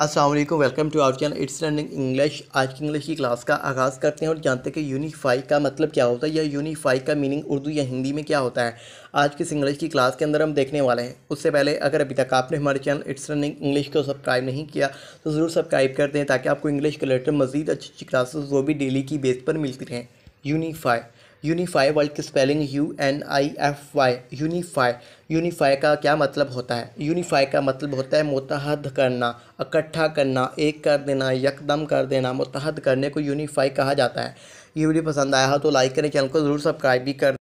Aslam welcome to our channel it's learning English आज की English की क्लास का आगाज़ करते हैं और जानते हैं कि यूनिफाई का मतलब क्या होता है या यूनिफाई का मीनिंग उर्दू या हिंदी में क्या होता है आज की इंग्लिश की क्लास के अंदर हम देखने वाले हैं उससे पहले अगर अभी तक आपने हमारे चैनल इट्स रनिंग इंग्लिश को सब्सक्राइब नहीं किया तो ज़रूर सब्सक्राइब कर दें ताकि आपको इंग्लिश के रिलेटेड मजीद अच्छी अच्छी क्लासेस वो भी डेली की बेस पर मिलती रहें यूनिफाई यूनिफाई वर्ड की spelling U N I F Y unify unify का क्या मतलब होता है यूनिफाई का मतलब होता है मुतहद करना इकट्ठा करना एक कर देना यकदम कर देना मुतहद करने को यूनिफाई कहा जाता है ये वीडियो पसंद आया हो तो लाइक करें चैनल को ज़रूर सब्सक्राइब भी कर